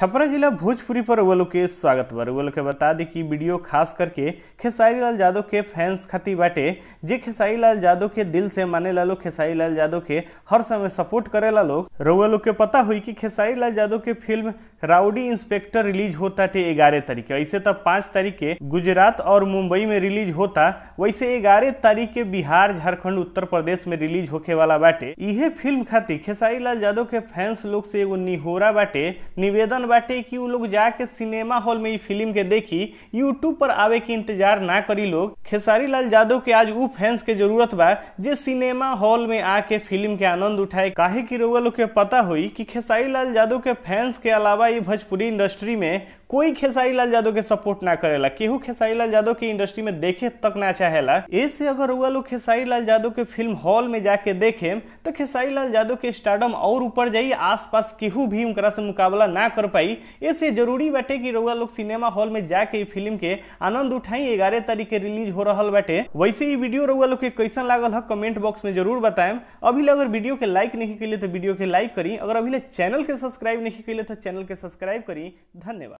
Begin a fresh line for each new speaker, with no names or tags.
छपरा जिला भोजपुरी पर वो के स्वागत बार वो के बता दी कि वीडियो खास करके खेसारी लाल यादव के फैंस खाती बाटे जे खेसारी लाल यादव के दिल से माने लालो खेसारी लाल यादव के हर समय सपोर्ट करे ला लोग रउआ लोग के पता हुई कि खेसारी लाल यादव के फिल्म राउडी इंस्पेक्टर रिलीज होता थे ग्यारह तारीख वैसे तो पांच तारीख के गुजरात और मुंबई में रिलीज होता वैसे ग्यारह तारीख के बिहार झारखंड उत्तर प्रदेश में रिलीज होके वाला बाटे यह फिल्म खातिर खेसारी लाल यादव के फैंस लोग से एगो निहोरा बाटे निवेदन बाटे कि वो लोग जाके सिनेमा हॉल में फिल्म के देखी यूट्यूब पर आवे के इंतजार ना करी लोग खेसारी लाल यादव के आज उ फैंस के जरूरत बा जे सिनेमा हॉल में आके फिल्म के आनंद उठाए काहे की रोगा लोग के पता हुई की खेसारी लाल यादव के फैंस के अलावा भाई भोजपुरी इंडस्ट्री में कोई खेसारी लाल यादव के सपोर्ट ना करेला केहू खेसारी लाल यादव के इंडस्ट्री में देखे तक ना चाहेला ऐसे अगर वह लोग खेसारी लाल यादव के फिल्म हॉल में जाके देखे तो खेसारी लाल यादव के स्टार्डम और ऊपर जाई आसपास केहू भी उनका से मुकाबला ना कर पाई ऐसे जरूरी बाटे कि रउआ लोग सिनेमा हॉल में जाके फिल्म के आनंद उठाई ग्यारह तारीख के रिलीज हो रहा बाटे वैसे ही वीडियो रउआ लोग के कैसन लागल है कमेंट बॉक्स में जरूर बताएं अभी अगर वीडियो के लाइक नहीं कैले तो वीडियो के लाइक करी अगर अभी चैनल के सब्सक्राइब नहीं कैले तो चैनल के सब्सक्राइब करी धन्यवाद